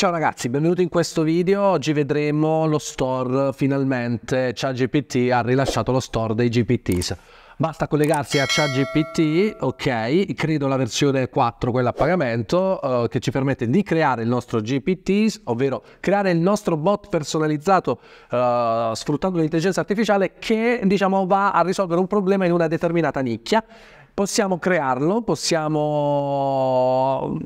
Ciao ragazzi, benvenuti in questo video. Oggi vedremo lo store finalmente. ChatGPT ha rilasciato lo store dei GPTs. Basta collegarsi a ChatGPT, ok, credo la versione 4, quella a pagamento, eh, che ci permette di creare il nostro GPT, ovvero creare il nostro bot personalizzato eh, sfruttando l'intelligenza artificiale che diciamo va a risolvere un problema in una determinata nicchia. Possiamo crearlo, possiamo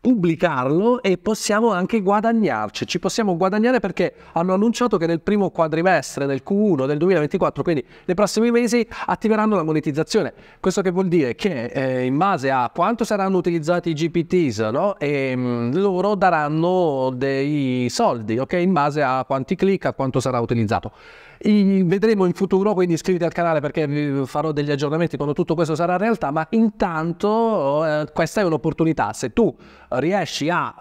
pubblicarlo e possiamo anche guadagnarci, ci possiamo guadagnare perché hanno annunciato che nel primo quadrimestre del Q1 del 2024, quindi nei prossimi mesi, attiveranno la monetizzazione. Questo che vuol dire che eh, in base a quanto saranno utilizzati i GPTs, no? e, ehm, mh, loro daranno dei soldi, ok? In base a quanti click, a quanto sarà utilizzato vedremo in futuro, quindi iscriviti al canale perché farò degli aggiornamenti quando tutto questo sarà realtà, ma intanto eh, questa è un'opportunità. Se tu riesci a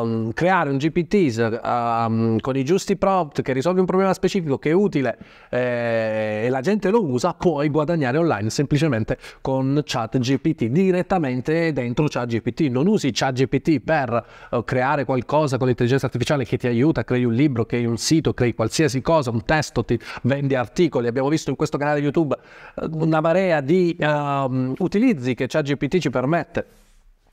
uh, creare un GPT uh, ehm, con i giusti prompt che risolvi un problema specifico, che è utile eh, e la gente lo usa, puoi guadagnare online semplicemente con chat GPT direttamente dentro chat GPT. Non usi chat GPT per uh, creare qualcosa con l'intelligenza artificiale che ti aiuta, crei un libro, crei un sito, crei qualsiasi cosa, un testo, contenuti, vende articoli. Abbiamo visto in questo canale YouTube eh, una marea di uh, utilizzi che ChatGPT ci permette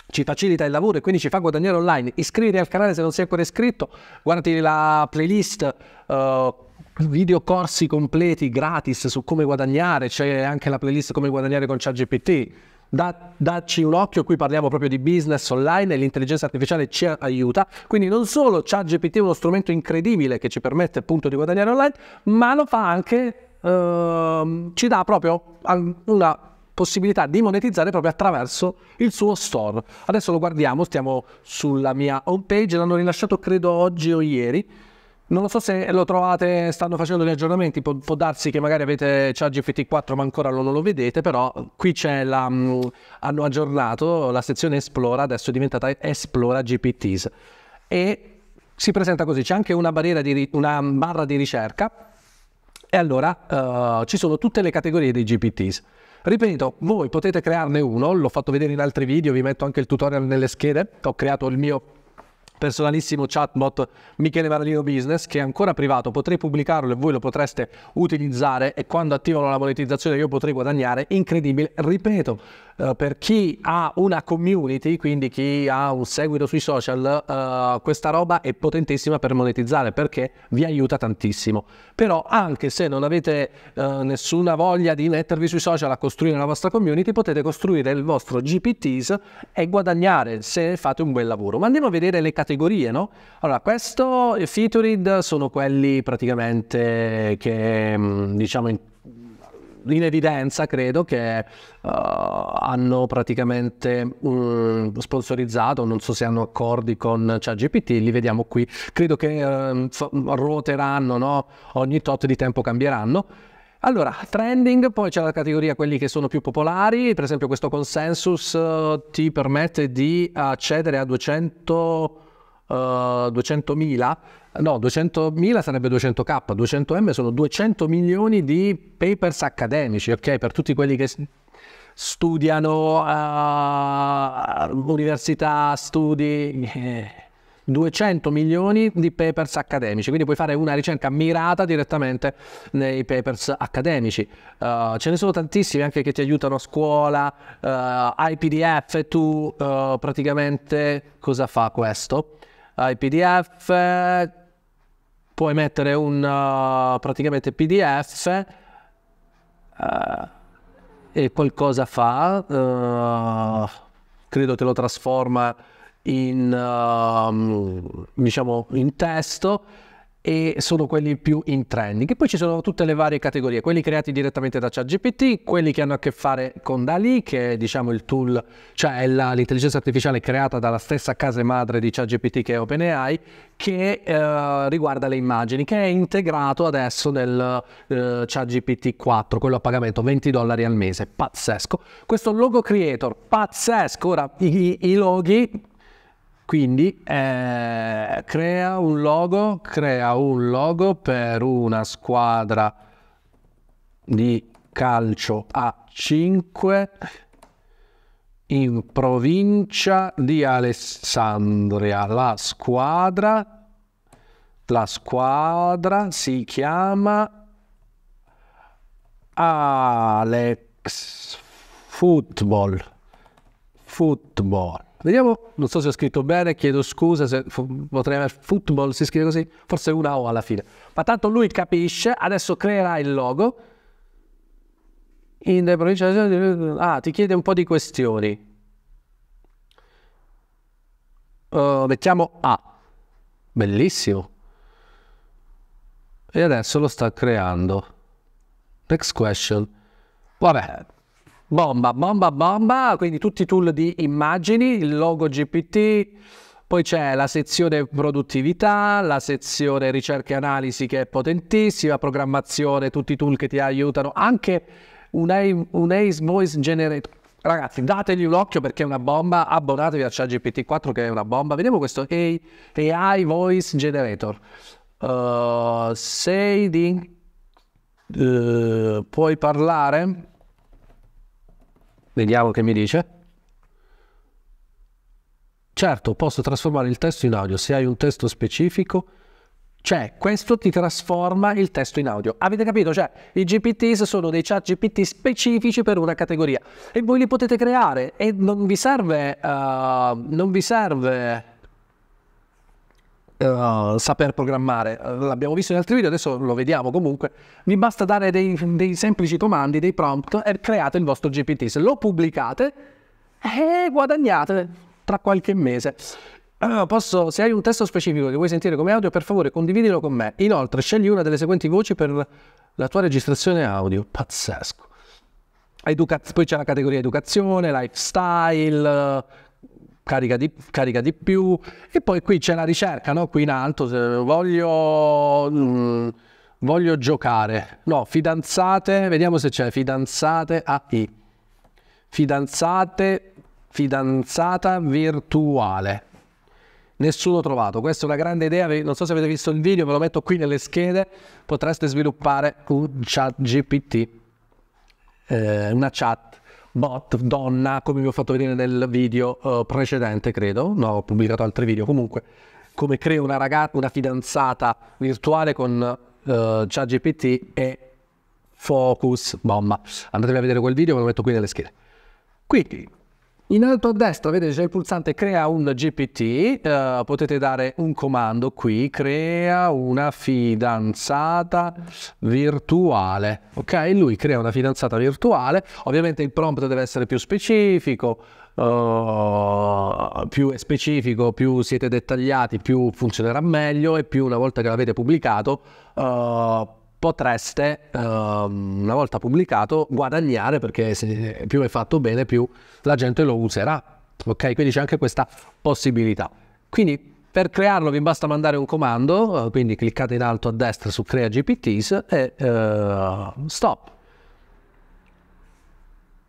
ci facilita il lavoro e quindi ci fa guadagnare online. Iscriviti al canale se non sei ancora iscritto, guardati la playlist. Uh, video corsi completi gratis su come guadagnare, c'è anche la playlist come guadagnare con ChatGPT da, dacci un occhio, qui parliamo proprio di business online e l'intelligenza artificiale ci aiuta, quindi non solo ChatGPT è uno strumento incredibile che ci permette appunto di guadagnare online, ma lo fa anche, ehm, ci dà proprio una possibilità di monetizzare proprio attraverso il suo store. Adesso lo guardiamo, stiamo sulla mia home page, l'hanno rilasciato credo oggi o ieri. Non lo so se lo trovate, stanno facendo gli aggiornamenti, può, può darsi che magari avete ChatGPT 4 ma ancora non lo vedete, però qui c'è la, mm, hanno aggiornato la sezione Esplora, adesso è diventata Esplora GPTs e si presenta così, c'è anche una, di, una barra di ricerca e allora uh, ci sono tutte le categorie dei GPTs. Ripeto, voi potete crearne uno, l'ho fatto vedere in altri video, vi metto anche il tutorial nelle schede, ho creato il mio personalissimo chatbot Michele Varlino Business che è ancora privato, potrei pubblicarlo e voi lo potreste utilizzare e quando attivano la monetizzazione io potrei guadagnare, incredibile, ripeto eh, per chi ha una community, quindi chi ha un seguito sui social, uh, questa roba è potentissima per monetizzare perché vi aiuta tantissimo. Però anche se non avete uh, nessuna voglia di mettervi sui social a costruire la vostra community, potete costruire il vostro GPTs e guadagnare se fate un bel lavoro. Ma andiamo a vedere le categorie, no? Allora, questo featured sono quelli praticamente che mm, diciamo in in evidenza, credo, che uh, hanno praticamente um, sponsorizzato, non so se hanno accordi con ChatGPT, li vediamo qui. Credo che um, ruoteranno, no? ogni tot di tempo cambieranno. Allora, trending, poi c'è la categoria quelli che sono più popolari, per esempio questo consensus uh, ti permette di accedere a 200... Uh, 200.000 No, 200.000 sarebbe 200k, 200m sono 200 milioni di papers accademici, ok? Per tutti quelli che studiano uh, università, studi... 200 eh, milioni di papers accademici, quindi puoi fare una ricerca mirata direttamente nei papers accademici. Uh, ce ne sono tantissimi anche che ti aiutano a scuola, uh, ah, IPDF, tu praticamente cosa fa questo? IPDF puoi mettere un uh, praticamente PDF uh, eh, e qualcosa fa, uh, credo te lo trasforma in, ehm, diciamo, in testo e sono quelli più in trending. E poi ci sono tutte le varie categorie, quelli creati direttamente da ChatGPT, quelli che hanno a che fare con Dali, che è diciamo il tool, cioè la, l'intelligenza artificiale creata dalla stessa casa madre di ChatGPT che è OpenAI, che eh, riguarda le immagini, che è integrato adesso nel eh, ChatGPT 4, quello a pagamento 20 dollari al mese, pazzesco. Questo logo creator, pazzesco, ora i, i loghi quindi eh, crea un logo, crea un logo per una squadra di calcio a 5 in provincia di Alessandria. La squadra, la squadra si chiama Alex Football. Football. Vediamo, non so se ho scritto bene, chiedo scusa se potrei aver football, si scrive così, forse una O alla fine. Ma tanto lui capisce, adesso creerà il logo. In provincia ah, ti chiede un po' di questioni. Uh, mettiamo A. Bellissimo. E adesso lo sta creando. Next question. Vabbè, Bomba, bomba, bomba, quindi tutti i tool di immagini, il logo GPT, poi c'è la sezione produttività, la sezione ricerca e analisi che è potentissima, programmazione, tutti i tool che ti aiutano, anche un, AIM, un ACE Voice Generator. Ragazzi, dategli un occhio perché è una bomba, abbonatevi a ChatGPT4 che è una bomba. Vediamo questo AI, AI Voice Generator. Uh, sei di... Uh, puoi parlare? Vediamo che mi dice. Certo, posso trasformare il testo in audio. Se hai un testo specifico, cioè questo ti trasforma il testo in audio. Avete capito? Cioè, i GPTs sono dei chat GPT specifici per una categoria e voi li potete creare e non vi serve, uh, non vi serve uh, saper programmare. L'abbiamo visto in altri video, adesso lo vediamo comunque. Vi basta dare dei, dei semplici comandi, dei prompt e create il vostro GPT. Se lo pubblicate e eh, guadagnate tra qualche mese. Uh, posso, se hai un testo specifico che vuoi sentire come audio, per favore condividilo con me. Inoltre, scegli una delle seguenti voci per la tua registrazione audio. Pazzesco. Educa- poi c'è la categoria educazione, lifestyle, carica di, carica di più e poi qui c'è la ricerca, no? qui in alto, se voglio... Mm, voglio giocare. No, fidanzate, vediamo se c'è fidanzate AI. Fidanzate, fidanzata virtuale. Nessuno trovato, questa è una grande idea, non so se avete visto il video, ve lo metto qui nelle schede, potreste sviluppare un chat GPT, eh, una chat bot, donna, come vi ho fatto vedere nel video uh, precedente, credo, no, ho pubblicato altri video, comunque, come creo una ragazza, una fidanzata virtuale con uh, ChatGPT e Focus, bomba. Andatevi a vedere quel video, ve lo metto qui nelle schede. Quindi, in alto a destra vedete c'è il pulsante crea un GPT, eh, potete dare un comando qui, crea una fidanzata virtuale, ok? Lui crea una fidanzata virtuale, ovviamente il prompt deve essere più specifico, Uh, più è specifico, più siete dettagliati, più funzionerà meglio e più una volta che l'avete pubblicato uh, potreste, eh, una volta pubblicato, guadagnare perché se, più è fatto bene, più la gente lo userà. Ok, quindi c'è anche questa possibilità. Quindi per crearlo vi basta mandare un comando, eh, quindi cliccate in alto a destra su Crea GPTs e eh, stop.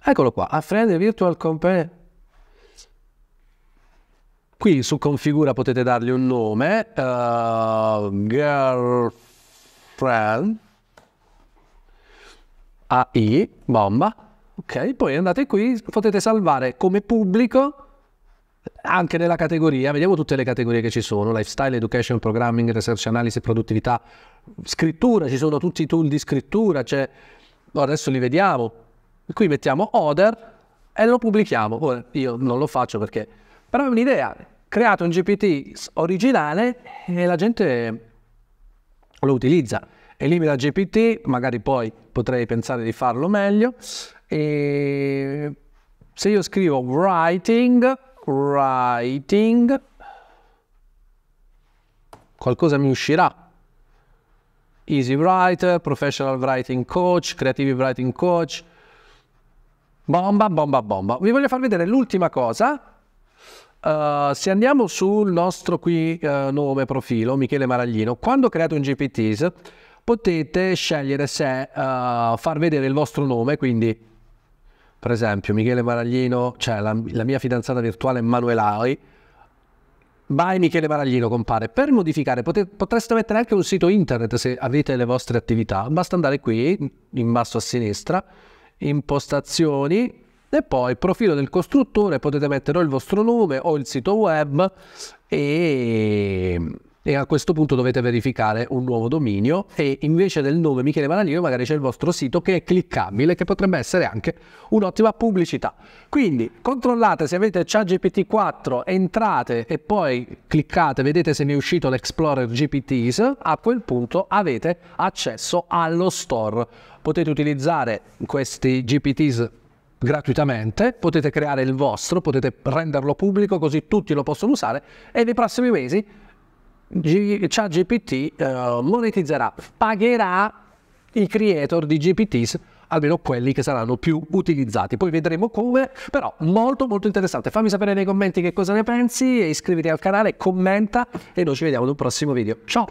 Eccolo qua, a friend virtual company. Qui su configura potete dargli un nome, uh, girl strand, AI, bomba, ok? Poi andate qui, potete salvare come pubblico anche nella categoria, vediamo tutte le categorie che ci sono, lifestyle, education, programming, research analysis, produttività, scrittura, ci sono tutti i tool di scrittura, cioè, adesso li vediamo, qui mettiamo order e lo pubblichiamo, Ora, boh, io non lo faccio perché, però è un'idea, creato un GPT originale e la gente lo utilizza. Elimina GPT, magari poi potrei pensare di farlo meglio. E se io scrivo writing, writing, qualcosa mi uscirà. Easy Writer, Professional Writing Coach, Creative Writing Coach. Bomba, bomba, bomba. Vi voglio far vedere l'ultima cosa eh, se andiamo sul nostro qui uh, nome profilo, Michele Maraglino, quando create un GPTs potete scegliere se uh, far vedere il vostro nome, quindi per esempio Michele Maraglino, cioè la, la mia fidanzata virtuale Manuelari, Vai Michele Maraglino compare. Per modificare pote, potreste mettere anche un sito internet se avete le vostre attività. Basta andare qui in basso a sinistra, impostazioni, e poi profilo del costruttore, potete mettere o il vostro nome o il sito web e, e a questo punto dovete verificare un nuovo dominio e invece del nome Michele Managlio magari c'è il vostro sito che è cliccabile che potrebbe essere anche un'ottima pubblicità. Quindi controllate se avete ChatGPT 4, entrate e poi cliccate, vedete se mi è uscito l'Explorer GPTs, a quel punto avete accesso allo store. Potete utilizzare questi GPTs gratuitamente, potete creare il vostro, potete renderlo pubblico così tutti lo possono usare e nei prossimi mesi ChatGPT eh, monetizzerà, pagherà i creator di GPTs almeno quelli che saranno più utilizzati. Poi vedremo come, però molto molto interessante. Fammi sapere nei commenti che cosa ne pensi, iscriviti al canale, commenta e noi ci vediamo in un prossimo video. Ciao!